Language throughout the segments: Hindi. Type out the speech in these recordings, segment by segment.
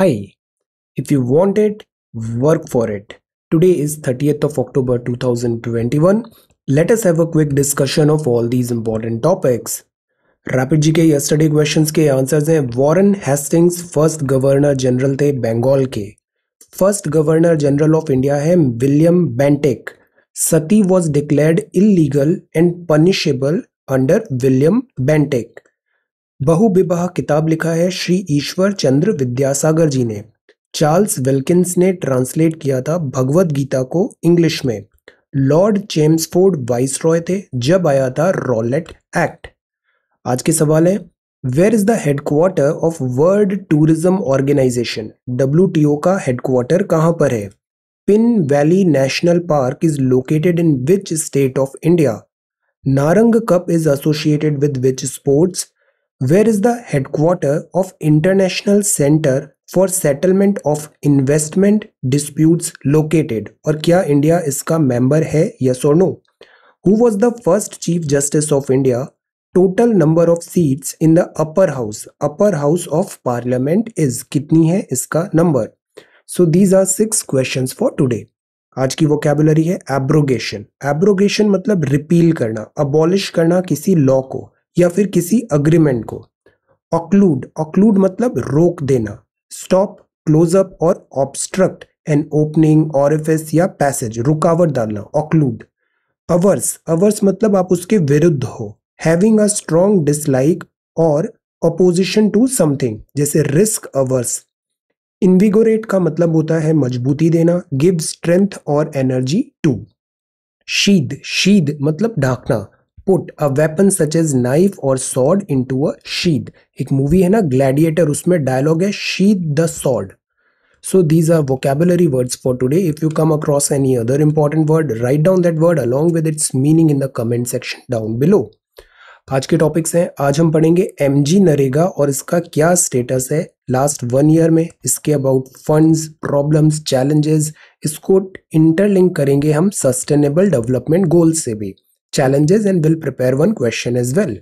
Hi, if you want it, work for it. Today is 30th of October 2021. Let us have a quick discussion of all these important topics. Rapid G K yesterday questions के आंसर्स हैं Warren Hastings first governor general थे बंगाल के first governor general of India है William Bentinck sati was declared illegal and punishable under William Bentinck बहुविवाह किताब लिखा है श्री ईश्वर चंद्र विद्यासागर जी ने चार्ल्स विल्किंस ने ट्रांसलेट किया था भगवत गीता को इंग्लिश में लॉर्ड चेम्सफोर्ड वाइस रॉय थे जब आया था रॉलेट एक्ट आज के सवाल है where is the headquarter of world tourism organization W का हेडक्वार्टर कहाँ पर है Pin valley national park is located in which state of India Narang cup is associated with which sports where is the headquarter of International Center for settlement of investment dispute located और क्या इंडिया इसका मेंबर है यस और no who was the first chief justice of India total number of seats in the upper house upper house of parliament is कितनी है इसका number so these are six question for today आज की वो कैबुलरी है एब्रोगेशन एब्रोगेशन मतलब रिपील करना अबॉलिश करना किसी लॉ को या फिर किसी अग्रीमेंट को ऑक्लूड ऑक्लूड मतलब रोक देना स्टॉप क्लोजअप और ऑब्स्ट्रक्ट एन ओपनिंग और या पैसेज रुकावट डालना ऑक्लूड अवर्स अवर्स मतलब आप उसके विरुद्ध हो हैविंग अ स्ट्रॉन्ग डिसलाइक और अपोजिशन टू समथिंग जैसे रिस्क अवर्स इन्विगोरेट का मतलब होता है मजबूती देना गिव स्ट्रेंथ और एनर्जी टू शीद शीद मतलब ढाकना put a weapon such as knife और सॉड टू अ शीद एक मूवी है ना ग्लैडिएटर उसमें डायलॉग है sheathe the sword so these are vocabulary words for today if you come across any other important word write down that word along with its meaning in the comment section down below आज के टॉपिक्स हैं आज हम पढ़ेंगे एम जी नरेगा और इसका क्या स्टेटस है लास्ट वन ईयर में इसके अबाउट फंड्स प्रॉब्लम्स चैलेंजेस इसको इंटरलिंक करेंगे हम सस्टेनेबल डेवलपमेंट गोल्स से भी challenges and will prepare one question as well.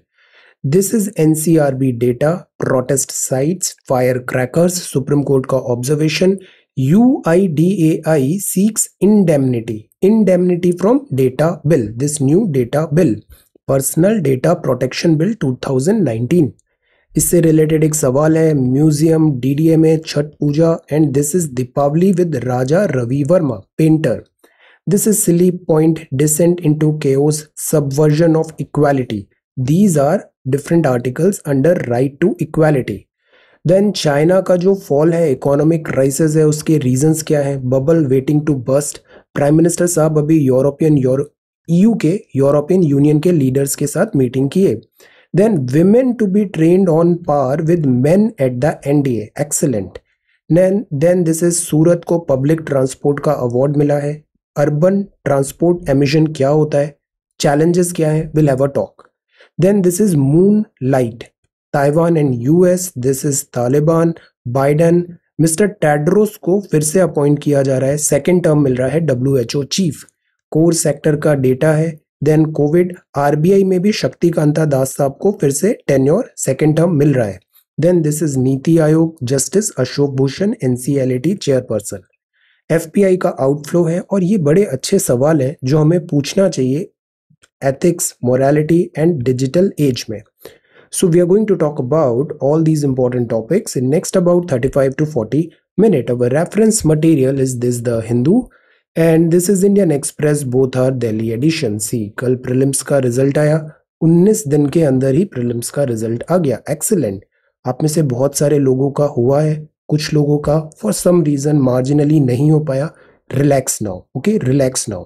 This is NCRB data, protest sites, firecrackers, Supreme Court ka observation. UIDAI seeks indemnity. Indemnity from data bill, this new data bill. Personal Data Protection Bill 2019 इससे रिलेटेड एक सवाल है museum DDMA Chhath Puja and this is Deepawali with Raja Ravi Varma painter This is silly point, descent into chaos, subversion of equality. These are different articles under right to equality. Then China का जो फॉल है इकोनॉमिक क्राइसिस है उसके रीजंस क्या है bubble waiting to bust prime minister साहब अभी यूरोपियन ईयू के यूरोपियन यूनियन के लीडर्स के साथ मीटिंग किए then women to be trained on par with men at the N D excellent then this is Surat को पब्लिक ट्रांसपोर्ट का अवार्ड मिला है अर्बन ट्रांसपोर्ट एमिशन क्या होता है चैलेंजेस क्या है will have a talk then this is moonlight Taiwan and US this is Taliban Biden mister Tedros को फिर से अपॉइंट किया जा रहा है सेकेंड टर्म मिल रहा है डब्ल्यू चीफ कोर सेक्टर का डेटा है देन कोविड आरबीआई में भी शक्तिकांता दास साहब को फिर से टेन्योर सेकेंड टर्म मिल रहा है then this is NITI Aayog justice Ashok Bhushan NCLT chairperson FPI का आउटफ्लो है और ये बड़े अच्छे सवाल हैं जो हमें पूछना चाहिए ethics morality and digital age में so we are going to talk about all these important topics in next about thirty five to forty minute our reference material is this the Hindu and this is Indian express both are Delhi edition सी कल प्रिलिम्स का रिजल्ट आया उन्नीस दिन के अंदर ही प्रिलिम्स का रिजल्ट आ गया एक्सेलेंट आप में से बहुत सारे लोगों का हुआ है कुछ लोगों का फॉर सम रीज़न मार्जिनली नहीं हो पाया relax now okay relax now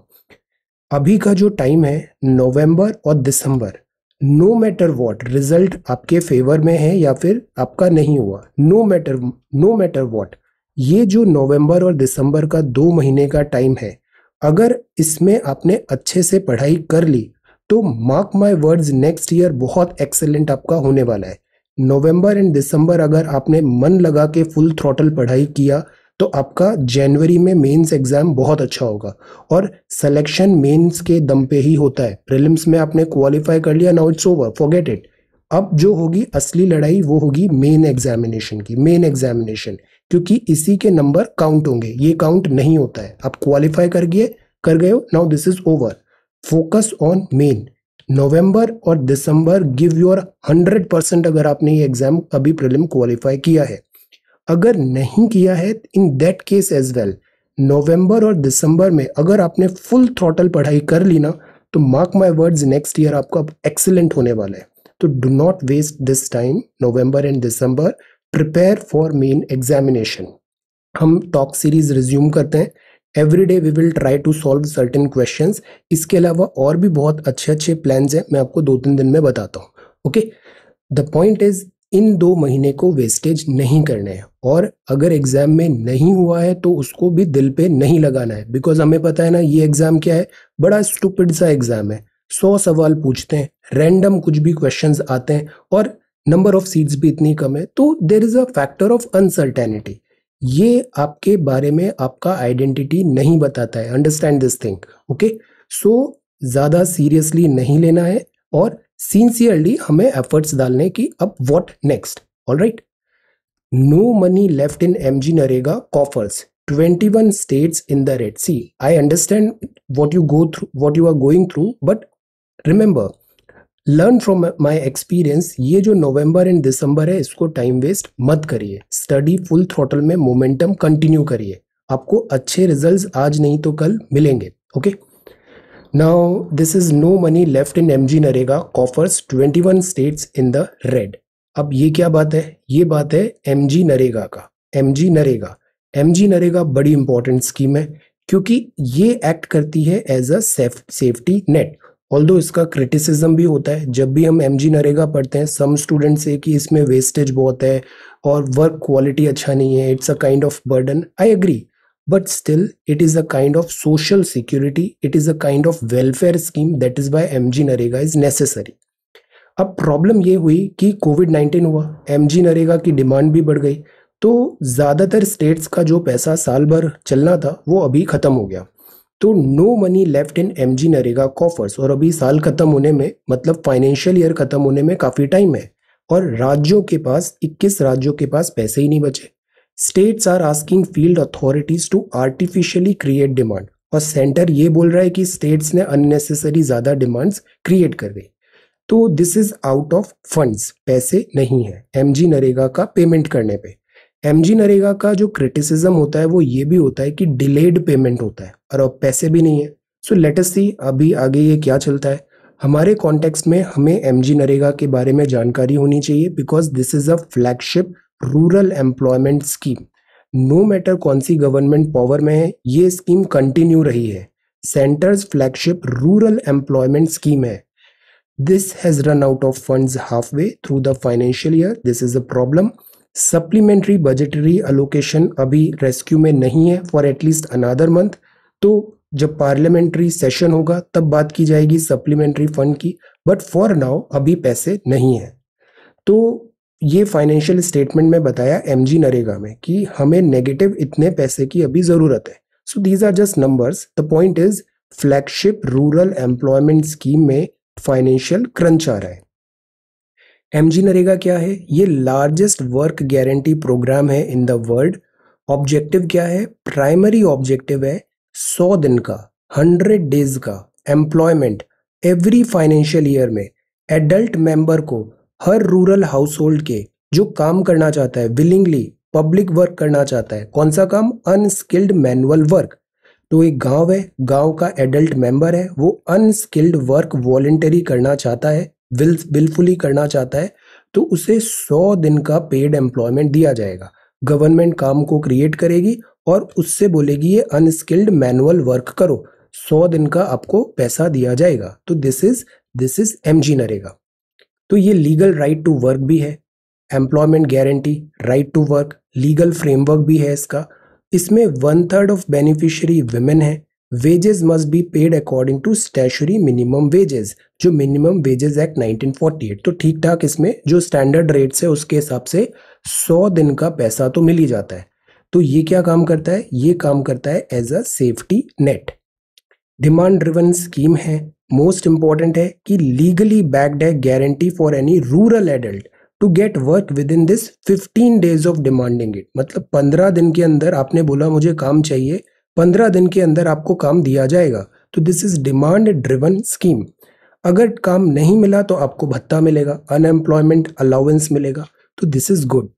अभी का जो टाइम है नवंबर और दिसंबर नो मैटर वॉट रिजल्ट आपके फेवर में है या फिर आपका नहीं हुआ no matter no matter what ये जो नवंबर और दिसंबर का दो महीने का टाइम है अगर इसमें आपने अच्छे से पढ़ाई कर ली तो mark my words next year बहुत एक्सेलेंट आपका होने वाला है नवंबर एंड दिसंबर अगर आपने मन लगा के फुल थ्रोटल पढ़ाई किया तो आपका जनवरी में मेंस एग्जाम बहुत अच्छा होगा और सिलेक्शन मेंस के दम पे ही होता है प्रीलिम्स में आपने क्वालिफाई कर लिया now it's over forget it अब जो होगी असली लड़ाई वो होगी मेन एग्जामिनेशन की मेन एग्जामिनेशन क्योंकि इसी के नंबर काउंट होंगे ये काउंट नहीं होता है आप क्वालिफाई कर गए कर गए हो now this is over focus on main नवंबर और दिसंबर गिव योर 100 परसेंट अगर आपने ये एग्जाम अभी प्रिलिम क्वालिफाई किया है अगर नहीं किया है in that case as well नवंबर और दिसंबर में अगर आपने फुल थ्रॉटल पढ़ाई कर ली ना तो mark my words next year आपका एक्सीलेंट होने वाला है तो do not waste this time नवंबर एंड दिसंबर प्रिपेयर फॉर मेन एग्जामिनेशन हम टॉक सीरीज रिज्यूम करते हैं every day we will try to solve certain question इसके अलावा और भी बहुत अच्छे अच्छे प्लान हैं मैं आपको दो तीन दिन में बताता हूँ ओके द पॉइंट इज इन दो महीने को वेस्टेज नहीं करने हैं और अगर एग्ज़ाम में नहीं हुआ है तो उसको भी दिल पे नहीं लगाना है बिकॉज हमें पता है ना ये एग्ज़ाम क्या है बड़ा स्टूपिड सा एग्ज़ाम है सौ सवाल पूछते हैं रैंडम कुछ भी क्वेश्चन आते हैं और नंबर ऑफ सीट्स भी इतनी कम है तो there is a factor of uncertainty ये आपके बारे में आपका आइडेंटिटी नहीं बताता है understand this thing okay so ज़्यादा सीरियसली नहीं लेना है और सिंसियरली हमें एफर्ट्स डालने की अब what next all right no money left in M G NREGA coffers twenty one state in the red see I understand what you go through what you are going through but remember learn from my experience ये जो नवंबर एंड दिसंबर है इसको टाइम वेस्ट मत करिए स्टडी फुल थ्रोटल में मोमेंटम कंटिन्यू करिए आपको अच्छे रिजल्ट्स आज नहीं तो कल मिलेंगे okay now this is no money left in M G NREGA coffers twenty one states in the red अब ये क्या बात है ये बात है एम जी नरेगा का M G NREGA M G NREGA बड़ी इंपॉर्टेंट स्कीम है क्योंकि ये एक्ट करती है as a safety net all इसका क्रिटिसिज्म भी होता है जब भी हम एम जी नरेगा पढ़ते हैं सम स्टूडेंट से कि इसमें वेस्टेज बहुत है और वर्क क्वालिटी अच्छा नहीं है it's a kind of burden I agree but still it is a kind of social security it is a kind of welfare scheme that is by M G NREGA is necessary अब प्रॉब्लम ये हुई कि कोविड नाइन्टीन हुआ एम जी नरेगा की डिमांड भी बढ़ गई तो ज़्यादातर स्टेट्स का जो पैसा साल भर चलना था वो अभी ख़त्म हो गया तो no money left in M G NREGA coffers और अभी साल खत्म होने में मतलब फाइनेंशियल ईयर खत्म होने में काफ़ी टाइम है और राज्यों के पास 21 राज्यों के पास पैसे ही नहीं बचे states are asking field authorities to artificially create demand और सेंटर ये बोल रहा है कि स्टेट्स ने अननेसेसरी ज़्यादा डिमांड्स क्रिएट कर दी तो this is out of funds पैसे नहीं है एम जी नरेगा का पेमेंट करने पे एम जी नरेगा का जो क्रिटिसिज्म होता है वो ये भी होता है कि डिलेड पेमेंट होता है और अब पैसे भी नहीं है सो लेट अस सी अभी आगे ये क्या चलता है हमारे कॉन्टेक्स्ट में हमें एम जी नरेगा के बारे में जानकारी होनी चाहिए because this is a flagship rural employment scheme no matter कौन सी गवर्नमेंट पावर में है ये स्कीम कंटिन्यू रही है centre's flagship rural employment scheme है this has run out of funds half way through the financial year this is a problem supplementary budgetary allocation अभी रेस्क्यू में नहीं है फॉर एटलीस्ट अनादर मंथ तो जब पार्लियामेंट्री सेशन होगा तब बात की जाएगी सप्लीमेंट्री फंड की बट फॉर नाउ अभी पैसे नहीं है तो ये फाइनेंशियल स्टेटमेंट में बताया एम जी नरेगा में कि हमें नेगेटिव इतने पैसे की अभी ज़रूरत है so these are just numbers the point is flagship rural employment scheme में फाइनेंशियल क्रंच आ रहा है एम जी नरेगा क्या है ये लार्जेस्ट वर्क गारंटी प्रोग्राम है इन द वर्ल्ड ऑब्जेक्टिव क्या है प्राइमरी ऑब्जेक्टिव है सौ दिन का हंड्रेड डेज का एम्प्लॉयमेंट एवरी फाइनेंशियल ईयर में एडल्ट मेंबर को हर रूरल हाउस होल्ड के जो काम करना चाहता है विलिंगली पब्लिक वर्क करना चाहता है कौन सा काम अनस्किल्ड मैनुअल वर्क तो एक गांव है गांव का एडल्ट मेंबर है वो अनस्किल्ड वर्क वॉलेंटरी करना चाहता है विल विलफुली करना चाहता है तो उसे सौ दिन का पेड एम्प्लॉयमेंट दिया जाएगा गवर्नमेंट काम को क्रिएट करेगी और उससे बोलेगी ये अनस्किल्ड मैनुअल वर्क करो सौ दिन का आपको पैसा दिया जाएगा तो this is this is M G NREGA तो ये लीगल राइट टू वर्क भी है employment guarantee right to work legal framework भी है इसका इसमें one third of beneficiary women है wages must be paid according to statutory minimum wages जो मिनिमम वेजेस एक्ट 1948 तो ठीक ठाक इसमें जो स्टैंडर्ड रेट है उसके हिसाब से सौ दिन का पैसा तो मिल ही जाता है तो ये क्या काम करता है ये काम करता है as a safety net demand driven scheme है मोस्ट इंपॉर्टेंट है कि लीगली बैक्ड है guarantee for any rural adult to get work within this fifteen days of demanding it मतलब पंद्रह दिन के अंदर आपने बोला मुझे काम चाहिए पंद्रह दिन के अंदर आपको काम दिया जाएगा तो this is demand driven scheme अगर काम नहीं मिला तो आपको भत्ता मिलेगा अनएम्प्लॉयमेंट अलाउेंस मिलेगा तो this is good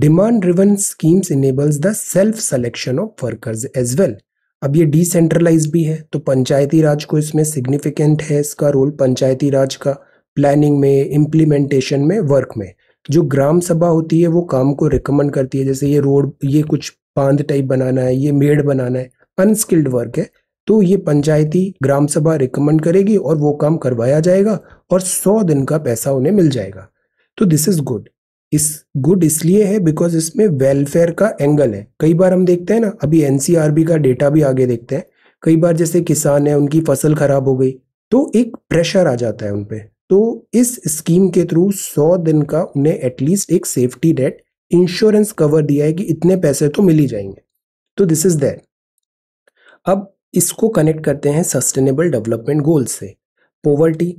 demand driven schemes enables the self selection of workers as well अब ये डिसेंट्रलाइज भी है तो पंचायती राज को इसमें सिग्निफिकेंट है इसका रोल पंचायती राज का प्लानिंग में इम्प्लीमेंटेशन में वर्क में जो ग्राम सभा होती है वो काम को रिकमेंड करती है जैसे ये रोड ये कुछ बांध टाइप बनाना है ये मेड बनाना है अनस्किल्ड वर्क है तो ये पंचायती ग्राम सभा रिकमेंड करेगी और वो काम करवाया जाएगा और सौ दिन का पैसा उन्हें मिल जाएगा तो दिस इज़ गुड इस गुड इसलिए है बिकॉज इसमें वेलफेयर का एंगल है कई बार हम देखते हैं ना अभी एनसीआरबी का डेटा भी आगे देखते हैं कई बार जैसे किसान है उनकी फसल खराब हो गई तो एक प्रेशर आ जाता है उनपे तो इस स्कीम के थ्रू सौ दिन का उन्हें एटलीस्ट एक सेफ्टी नेट इंश्योरेंस कवर दिया है कि इतने पैसे तो मिल ही जाएंगे तो दिस इज दैट अब इसको कनेक्ट करते हैं सस्टेनेबल डेवलपमेंट गोल से poverty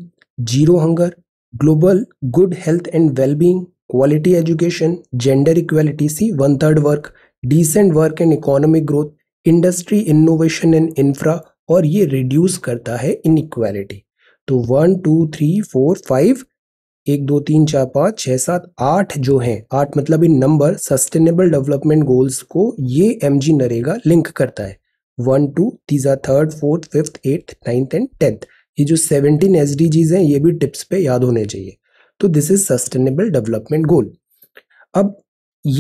zero hunger global good health and wellbeing quality education gender equality see one third work decent work and economic growth industry innovation and infra और ये रिड्यूस करता है इनइक्वालिटी तो one two three four five एक दो तीन चार पाँच छः सात आठ जो हैं आठ मतलब इन नंबर सस्टेनेबल डेवलपमेंट गोल्स को ये एम जी नरेगा लिंक करता है वन टू तीजा third fourth fifth eighth ninth and tenth ये जो सेवनटीन एस डी जीज हैं ये भी टिप्स पे याद होने चाहिए तो this is sustainable development goal अब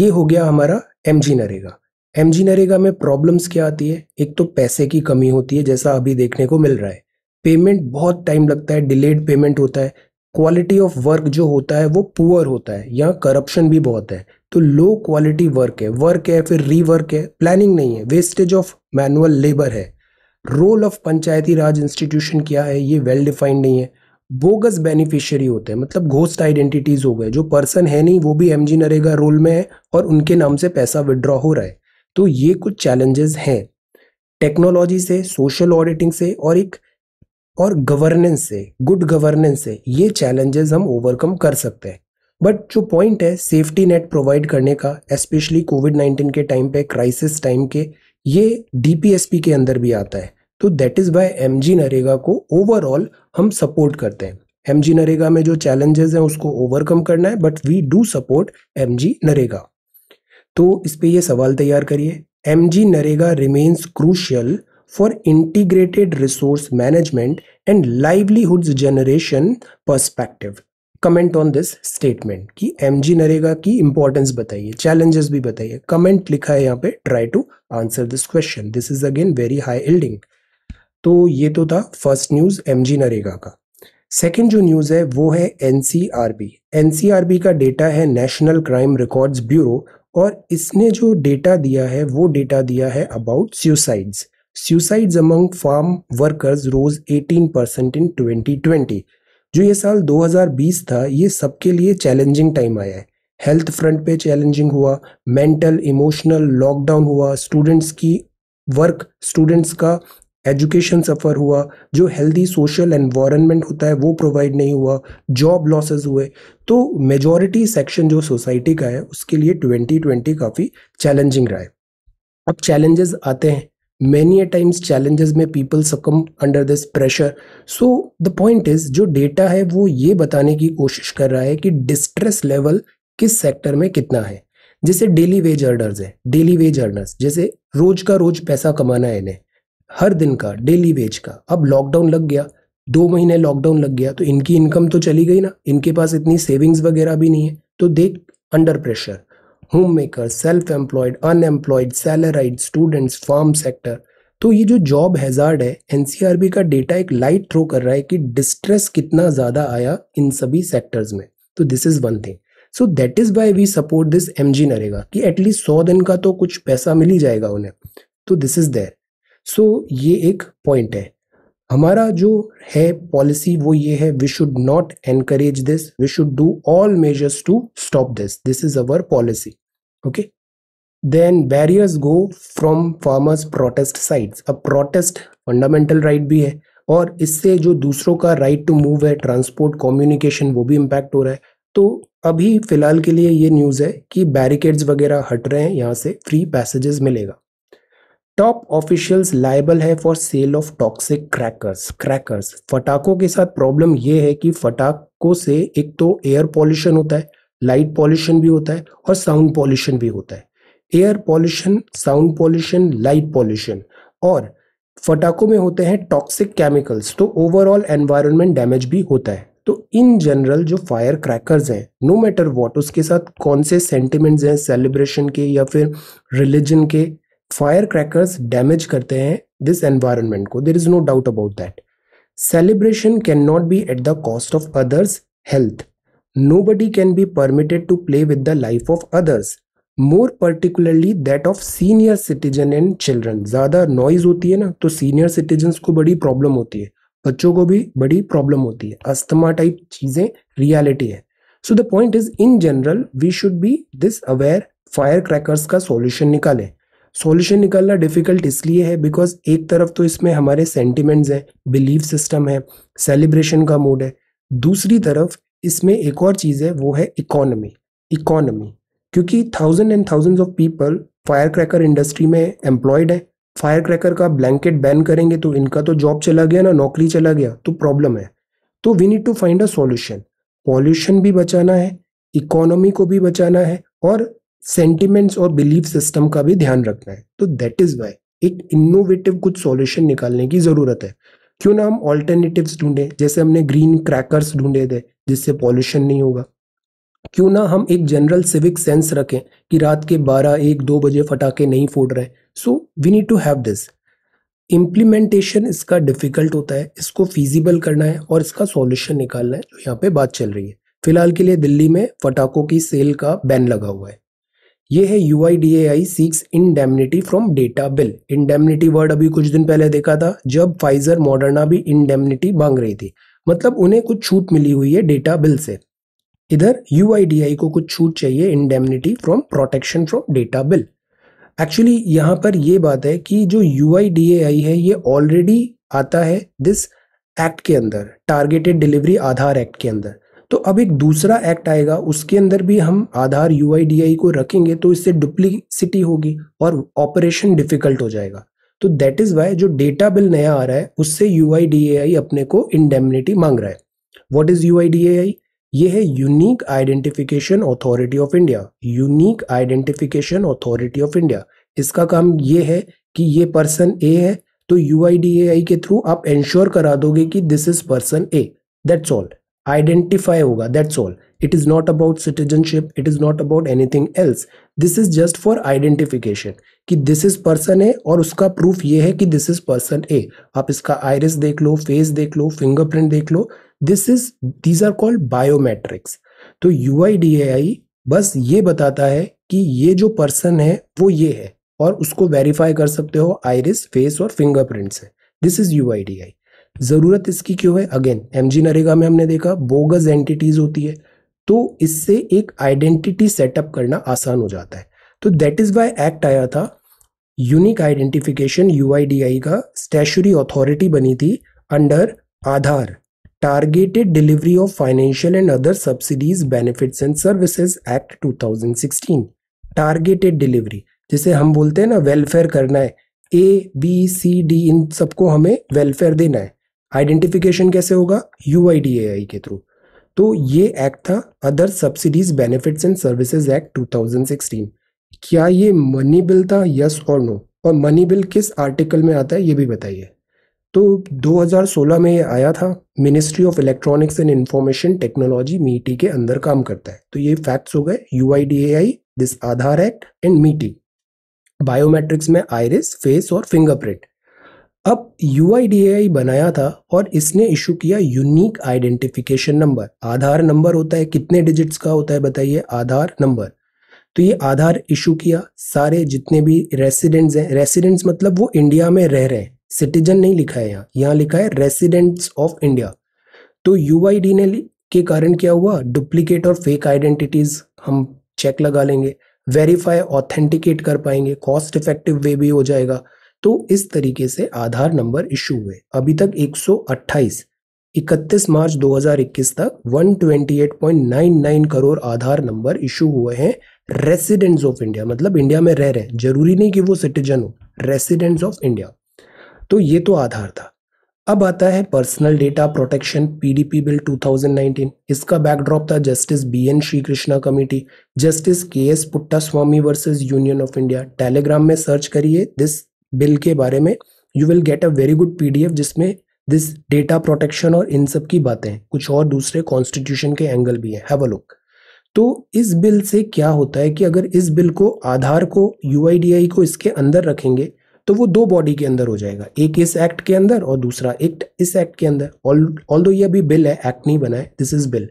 ये हो गया हमारा M G NREGA M G NREGA में प्रॉब्लम्स क्या आती है एक तो पैसे की कमी होती है जैसा अभी देखने को मिल रहा है पेमेंट बहुत टाइम लगता है डिलेड पेमेंट होता है क्वालिटी ऑफ वर्क जो होता है वो पुअर होता है यहाँ करप्शन भी बहुत है तो लो क्वालिटी वर्क है वर्क है फिर रीवर्क है प्लानिंग नहीं है वेस्टेज ऑफ मैनुअल लेबर है role of Panchayati Raj institution क्या है ये वेल डिफाइंड नहीं है बोगस बेनिफिशियरी होते हैं मतलब घोस्ट आइडेंटिटीज़ हो गए जो पर्सन है नहीं वो भी एम जी नरेगा रोल में है और उनके नाम से पैसा विड्रॉ हो रहा है तो ये कुछ चैलेंजेस हैं टेक्नोलॉजी से सोशल ऑडिटिंग से और एक और गवर्नेंस से गुड गवर्नेंस से ये चैलेंजेस हम ओवरकम कर सकते हैं बट जो पॉइंट है सेफ्टी नेट प्रोवाइड करने का स्पेशली कोविड नाइन्टीन के टाइम पे क्राइसिस टाइम के ये डीपीएसपी के अंदर भी आता है तो that is by M G NREGA को ओवरऑल हम सपोर्ट करते हैं एम जी नरेगा में जो चैलेंजेस हैं उसको ओवरकम करना है but we do support M G NREGA तो इस पर यह सवाल तैयार करिए M G NREGA remains crucial for integrated resource management and livelihood generation perspective comment on this statement कि एम जी नरेगा की इंपॉर्टेंस बताइए चैलेंजेस भी बताइए कमेंट लिखा है यहाँ पे try to answer this question this is again very high yielding तो ये तो था first news M G NREGA का सेकेंड जो न्यूज़ है वो है N C R B N C R B का डेटा है नेशनल क्राइम रिकॉर्ड ब्यूरो और इसने जो डेटा दिया है वो डेटा दिया है about suicides suicides among farm workers rose 18 percent in 2020 जो ये साल 2020 था ये सबके लिए चैलेंजिंग टाइम आया है हेल्थ फ्रंट पे चैलेंजिंग हुआ मेंटल इमोशनल लॉकडाउन हुआ स्टूडेंट्स की वर्क स्टूडेंट्स का एजुकेशन सफ़र हुआ जो हेल्दी सोशल एनवायरनमेंट होता है वो प्रोवाइड नहीं हुआ जॉब लॉसेस हुए तो मेजॉरिटी सेक्शन जो सोसाइटी का है उसके लिए 2020 काफ़ी चैलेंजिंग रहा है अब चैलेंजेस आते हैं many a times challenges में people succumb under this pressure so the point is जो data है वो ये बताने की कोशिश कर रहा है कि distress level किस sector में कितना है जैसे डेली वेज अर्नर्स है डेली वेज अर्नर्स जैसे रोज का रोज पैसा कमाना है इन्हें हर दिन का डेली वेज का अब लॉकडाउन लग गया दो महीने लॉकडाउन लग गया तो इनकी इनकम तो चली गई ना इनके पास इतनी सेविंग्स वगैरह भी नहीं है तो they under pressure homemaker self employed unemployed salaried students farm sector तो ये जो जॉब हैजार्ड है एनसीआरबी का डेटा एक लाइट थ्रो कर रहा है कि डिस्ट्रेस कितना ज़्यादा आया इन सभी सेक्टर्स में तो this is one thing so that is why we support this M G NREGA कि एटलीस्ट सौ दिन का तो कुछ पैसा मिल ही जाएगा उन्हें तो दिस इज़ देयर सो ये एक पॉइंट है हमारा जो है पॉलिसी वो ये है we should not encourage this we should do all measures to stop this this is our policy okay then barriers go from farmers protest sides अब प्रोटेस्ट फंडामेंटल राइट भी है और इससे जो दूसरों का राइट टू मूव है ट्रांसपोर्ट कम्युनिकेशन वो भी इम्पैक्ट हो रहा है तो अभी फिलहाल के लिए ये न्यूज़ है कि बैरिकेड्स वगैरह हट रहे हैं यहाँ से फ्री पैसेजेस मिलेगा टॉप ऑफिशियल्स लाइबल है for sale of toxic crackers crackers फटाकों के साथ प्रॉब्लम यह है कि फटाकों से एक तो एयर पॉल्यूशन होता है लाइट पॉल्यूशन भी होता है और साउंड पॉल्यूशन भी होता है air pollution sound pollution light pollution और फटाकों में होते हैं टॉक्सिक केमिकल्स तो ओवरऑल एनवायरमेंट डैमेज भी होता है तो इन जनरल जो फायर क्रैकर्स हैं नो मैटर वॉट उसके साथ कौन से सेंटिमेंट्स हैं सेलिब्रेशन के या फिर रिलीजन के फायर क्रैकर्स डैमेज करते हैं दिस एनवायरमेंट को there is no doubt about that celebration cannot be at the cost of others health nobody can be permitted to play with the life of others more particularly that of senior citizen and children ज़्यादा नॉइज होती है ना तो सीनियर सिटीजन को बड़ी प्रॉब्लम होती है बच्चों को भी बड़ी प्रॉब्लम होती है अस्थमा टाइप चीज़ें रियालिटी है so the point is in general we should be this aware fire crackers का सोल्यूशन निकालें सॉल्यूशन निकालना डिफिकल्ट इसलिए है बिकॉज एक तरफ तो इसमें हमारे सेंटिमेंट्स हैं बिलीव सिस्टम है सेलिब्रेशन का मूड है दूसरी तरफ इसमें एक और चीज़ है वो है इकोनॉमी इकोनॉमी क्योंकि thousand and thousands of people fire cracker industry में एम्प्लॉयड है फायर क्रैकर का ब्लैंकेट बैन करेंगे तो इनका तो जॉब चला गया ना नौकरी चला गया तो प्रॉब्लम है तो we need to find a solution pollution भी बचाना है इकोनॉमी को भी बचाना है और सेंटिमेंट्स और बिलीफ सिस्टम का भी ध्यान रखना है तो दैट इज वाई एक इनोवेटिव कुछ सॉल्यूशन निकालने की ज़रूरत है क्यों ना हम ऑल्टरनेटिव्स ढूंढे जैसे हमने ग्रीन क्रैकर्स ढूंढे थे जिससे पॉल्यूशन नहीं होगा क्यों ना हम एक जनरल सिविक सेंस रखें कि रात के 12 एक दो बजे फटाके नहीं फोड़ रहे so we need to have this implementation इसका डिफ़िकल्ट होता है इसको फिजिबल करना है और इसका सॉल्यूशन निकालना है जो यहाँ पे बात चल रही है फिलहाल के लिए दिल्ली में फटाखों की सेल का बैन लगा हुआ है ये है U I D A I seeks indemnity from data bill indemnity word अभी कुछ दिन पहले देखा था जब फाइजर मॉडर्ना भी इंडेमनिटी मांग रही थी मतलब उन्हें कुछ छूट मिली हुई है डेटा बिल से इधर यू को कुछ छूट चाहिए indemnity from protection from data bill actually यहाँ पर ये बात है कि जो यू आई आई डी ए है ये ऑलरेडी आता है दिस एक्ट के अंदर टारगेटेड डिलीवरी आधार एक्ट के अंदर तो अब एक दूसरा एक्ट आएगा उसके अंदर भी हम आधार यू को रखेंगे तो इससे डुप्लीसिटी होगी और ऑपरेशन डिफिकल्ट हो जाएगा तो दैट इज़ वाई जो डेटा बिल नया आ रहा है उससे यू अपने को इंडेमनिटी मांग रहा है वॉट इज़ यू ये है unique identification authority of India unique identification authority of India इसका काम ये है कि ये पर्सन ए है तो यू के थ्रू आप इंश्योर करा दोगे कि this is person A that's all identify होगा that's all it is not about citizenship it is not about anything else this is just for identification कि दिस इज पर्सन ए और उसका प्रूफ ये है कि दिस इज पर्सन ए आप इसका आयरिस देख लो फेस देख लो फिंगरप्रिंट देख लो this is these are called biometrics तो यू बस ये बताता है कि ये जो पर्सन है वो ये है और उसको वेरीफाई कर सकते हो आयरिस फेस और फिंगरप्रिंट से this is U I D I ज़रूरत इसकी क्यों है अगेन एम जी नरेगा में हमने देखा बोगस एंटिटीज होती है तो इससे एक आइडेंटिटी सेटअप करना आसान हो जाता है तो दैट इज़ वाई एक्ट आया था यूनिक आइडेंटिफिकेशन यू का स्टेचुरी अथॉरिटी बनी थी under Aadhaar targeted delivery of financial and other subsidies benefits and services act 2016 targeted delivery जिसे हम बोलते हैं ना वेलफेयर करना है ए बी सी डी इन सबको हमें वेलफेयर देना है आइडेंटिफिकेशन कैसे होगा यू के थ्रू तो ये एक्ट था other subsidies benefits and services act 2016 क्या ये मनी बिल था यस और नो और मनी बिल किस आर्टिकल में आता है ये भी बताइए तो 2016 में ये आया था ministry of electronics and information technology MeitY के अंदर काम करता है तो ये फैक्ट्स हो गए U this Aadhaar act and MeitY biometrics में आयरिस फेस और फिंगरप्रिंट अब यू बनाया था और इसने इशू किया unique identification number Aadhaar number होता है कितने डिजिट्स का होता है बताइए आधार नंबर तो ये आधार इशू किया सारे जितने भी रेसिडेंट्स हैं रेसिडेंट्स मतलब वो इंडिया में रह रहे हैं सिटीजन नहीं लिखा है यहाँ यहाँ लिखा है रेसिडेंट्स ऑफ इंडिया तो यू ने के कारण क्या हुआ डुप्लीकेट और फेक आइडेंटिटीज हम चेक लगा लेंगे वेरीफाई ऑथेंटिकेट कर पाएंगे कॉस्ट इफेक्टिव वे भी हो जाएगा तो इस तरीके से आधार नंबर इशू हुए अभी तक 128 31 मार्च 2021 तक 128.99 करोड़ आधार नंबर इशू हुए हैं रेसिडेंट्स ऑफ इंडिया मतलब इंडिया में रह रहे हैं जरूरी नहीं कि वो सिटीजन हो रेसिडेंट्स ऑफ इंडिया तो ये तो आधार था अब आता है personal data protection PDP bill 2019 इसका बैकड्रॉप था justice B N Srikrishna committee justice K S Puttaswamy versus union of India Telegram में सर्च करिए दिस बिल के बारे में you will get a very good PDF जिसमें दिस डेटा प्रोटेक्शन और इन सब की बातें कुछ और दूसरे कॉन्स्टिट्यूशन के एंगल भी हैं हैव अ लुक तो इस बिल से क्या होता है कि अगर इस बिल को आधार को यू को इसके अंदर रखेंगे तो वो दो बॉडी के अंदर हो जाएगा एक इस एक्ट के अंदर और दूसरा एक इस एक्ट के अंदर ऑल दो ये अभी बिल है एक्ट नहीं बना है दिस इज बिल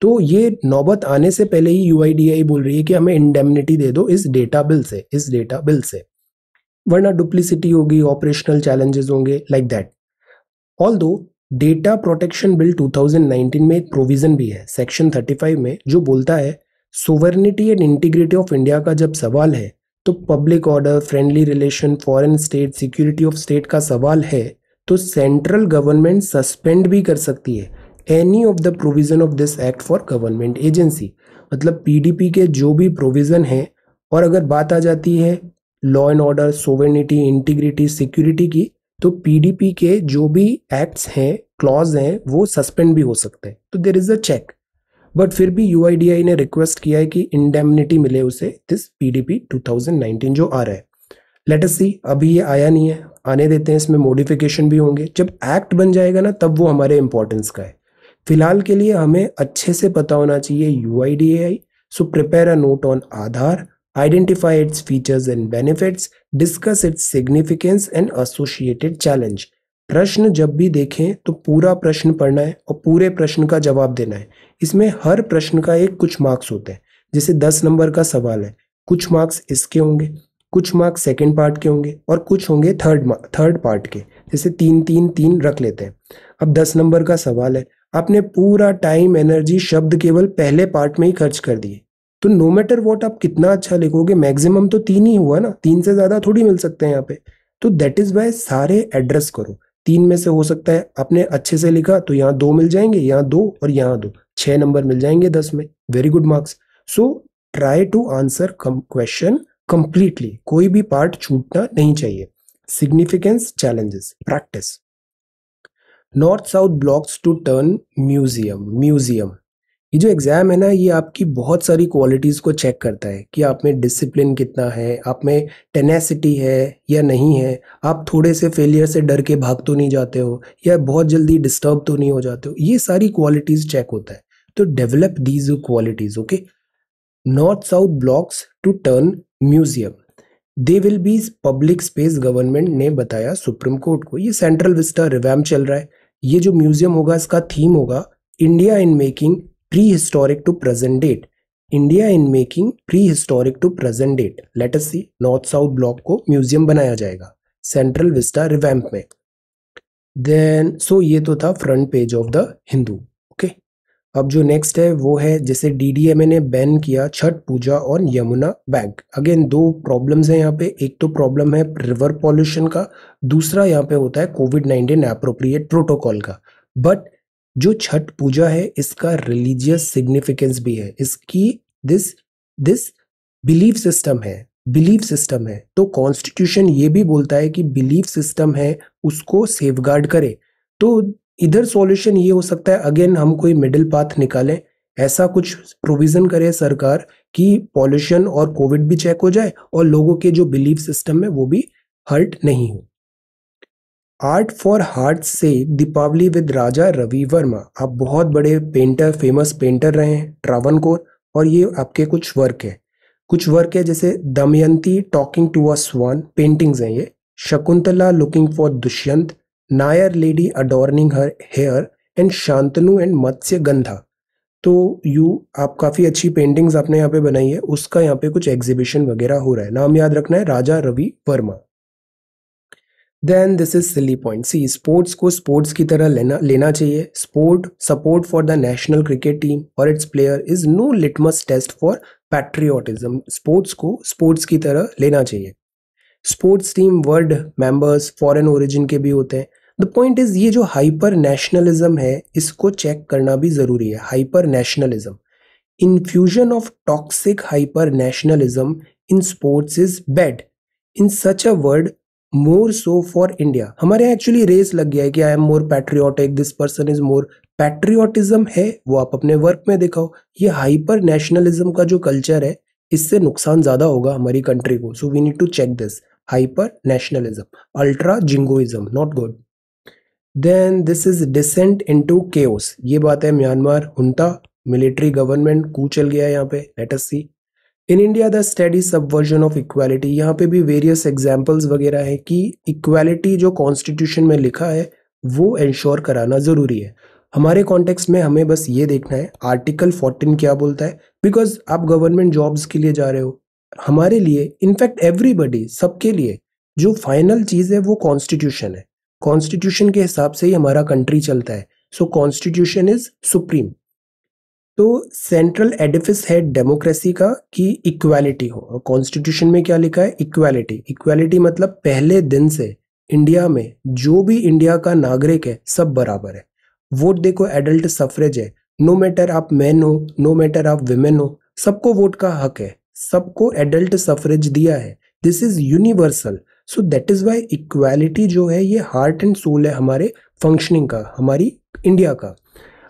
तो ये नौबत आने से पहले ही यू बोल रही है कि हमें इंडेमनिटी दे दो इस डेटा बिल से इस डेटा बिल से वरना डुप्लिसिटी होगी ऑपरेशनल चैलेंजेस होंगे लाइक दैट ऑल दो डेटा प्रोटेक्शन बिल 2019 में एक प्रोविज़न भी है सेक्शन 35 में जो बोलता है sovereignty and integrity of India का जब सवाल है तो public order friendly relation foreign state security of state का सवाल है तो सेंट्रल गवर्नमेंट सस्पेंड भी कर सकती है any of the provision of this act for government agency मतलब पीडीपी के जो भी प्रोविज़न है और अगर बात आ जाती है law and order sovereignty integrity security की तो पीडीपी के जो भी एक्ट्स हैं क्लॉज हैं वो सस्पेंड भी हो सकते हैं तो there is a check but फिर भी यू ने रिक्वेस्ट किया है कि इंडेमनिटी मिले उसे दिस पीडीपी 2019 जो आ रहा है लेट सी अभी ये आया नहीं है आने देते हैं इसमें मॉडिफिकेशन भी होंगे जब एक्ट बन जाएगा ना तब वो हमारे इंपॉर्टेंस का है फिलहाल के लिए हमें अच्छे से पता होना चाहिए U I D I so prepare a note on Aadhaar identify its features and benefits, discuss its significance and associated challenge. प्रश्न जब भी देखें तो पूरा प्रश्न पढ़ना है और पूरे प्रश्न का जवाब देना है इसमें हर प्रश्न का एक कुछ मार्क्स होता है जैसे दस नंबर का सवाल है कुछ मार्क्स इसके होंगे कुछ मार्क्स सेकंड पार्ट के होंगे और कुछ होंगे थर्ड थर्ड पार्ट के जैसे तीन तीन तीन रख लेते हैं अब दस नंबर का सवाल है आपने पूरा टाइम एनर्जी शब्द केवल पहले पार्ट में ही खर्च कर दिए तो नो मैटर वॉट आप कितना अच्छा लिखोगे मैक्सिमम तो तीन ही हुआ ना तीन से ज़्यादा थोड़ी मिल सकते हैं यहाँ पे तो दैट इज़ वाई सारे एड्रेस करो तीन में से हो सकता है आपने अच्छे से लिखा तो यहाँ दो मिल जाएंगे यहाँ दो और यहाँ दो छह नंबर मिल जाएंगे दस में very good marks so try to answer question completely कोई भी पार्ट छूटना नहीं चाहिए significance challenges practice north south blocks to turn museum museum ये जो एग्ज़ाम है ना ये आपकी बहुत सारी क्वालिटीज़ को चेक करता है कि आप में डिसिप्लिन कितना है आप में टेनेसिटी है या नहीं है आप थोड़े से फेलियर से डर के भाग तो नहीं जाते हो या बहुत जल्दी डिस्टर्ब तो नहीं हो जाते हो ये सारी क्वालिटीज़ चेक होता है तो develop these qualities okay north south blocks to turn museum they will be public space government ने बताया सुप्रीम कोर्ट को ये सेंट्रल विस्टा रिवैम चल रहा है ये जो म्यूजियम होगा इसका थीम होगा India in making prehistoric to present date India in making prehistoric to present date let see north south block को म्यूजियम बनाया जाएगा सेंट्रल विस्टा रिवैम्प में देन सो so ये तो था front page of the Hindu okay अब जो नेक्स्ट है वो है जैसे डीडीएमए ने बैन किया छठ पूजा और यमुना बैंक अगेन दो प्रॉब्लम्स हैं यहाँ पे एक तो प्रॉब्लम है रिवर पॉल्यूशन का दूसरा यहाँ पे होता है कोविड नाइन्टीन अप्रोप्रिएट प्रोटोकॉल का बट जो छठ पूजा है इसका रिलीजियस सिग्निफिकेंस भी है इसकी दिस दिस बिलीफ सिस्टम है बिलीफ सिस्टम है तो कॉन्स्टिट्यूशन ये भी बोलता है कि बिलीफ सिस्टम है उसको सेफ गार्ड करे तो इधर सॉल्यूशन ये हो सकता है अगेन हम कोई मिडिल पाथ निकालें ऐसा कुछ प्रोविज़न करे सरकार कि पॉल्यूशन और कोविड भी चेक हो जाए और लोगों के जो बिलीफ सिस्टम है वो भी हर्ट नहीं हो आर्ट फॉर हार्ट से दीपावली विद राजा रवि वर्मा आप बहुत बड़े पेंटर फेमस पेंटर रहे हैं ट्रावन कोर और ये आपके कुछ वर्क है कुछ वर्क है जैसे Damayanti talking to a swan paintings हैं ये Shakuntala looking for Dushyant Nair lady adorning her hair and Shantanu and Matsyagandha तो यू आप काफ़ी अच्छी पेंटिंग्स आपने यहाँ पे बनाई है उसका यहाँ पे कुछ एग्जीबिशन वगैरह हो रहा है नाम याद रखना है Raja Ravi Varma then this is silly point see sports को स्पोर्ट्स की तरह लेना लेना चाहिए sport support for the national cricket team और its player is no litmus test for patriotism sports को स्पोर्ट्स की तरह लेना चाहिए sports team world members foreign origin के भी होते हैं द पॉइंट इज ये जो हाइपर नेशनलिज्म है इसको चेक करना भी ज़रूरी है hyper nationalism infusion of toxic hyper nationalism in sports is bad in such a world more so for India हमारे यहाँ एक्चुअली रेस लग गया है कि I am more patriotic this person is more patriotism है वो आप अपने वर्क में दिखाओ ये हाइपर नेशनलिज्म का जो कल्चर है इससे नुकसान ज़्यादा होगा हमारी कंट्री को so we need to check this hyper nationalism ultra jingoism not good then this is descent into chaos. ये बात है म्यांमार हुता मिलिट्री गवर्नमेंट कू चल गया है यहाँ पे let's see in India the study subversion of equality यहाँ पे भी वेरियस एग्जाम्पल्स वगैरह हैं कि इक्वालिटी जो कॉन्स्टिट्यूशन में लिखा है वो इंश्योर कराना ज़रूरी है हमारे कॉन्टेक्स्ट में हमें बस ये देखना है आर्टिकल 14 क्या बोलता है बिकॉज आप गवर्नमेंट जॉब्स के लिए जा रहे हो हमारे लिए इनफैक्ट एवरीबडी सबके लिए जो फाइनल चीज़ है वो कॉन्स्टिट्यूशन है कॉन्स्टिट्यूशन के हिसाब से ही हमारा कंट्री चलता है सो कॉन्स्टिट्यूशन इज सुप्रीम तो सेंट्रल एडिफिस है डेमोक्रेसी का कि इक्वालिटी हो और कॉन्स्टिट्यूशन में क्या लिखा है इक्वालिटी इक्वालिटी मतलब पहले दिन से इंडिया में जो भी इंडिया का नागरिक है सब बराबर है वोट देखो एडल्ट सफरेज है नो मैटर आप मैन हो नो मैटर आप विमेन हो सबको वोट का हक है सबको एडल्ट सफरेज दिया है this is universal so that is why equality जो है ये हार्ट एंड सोल है हमारे फंक्शनिंग का हमारी इंडिया का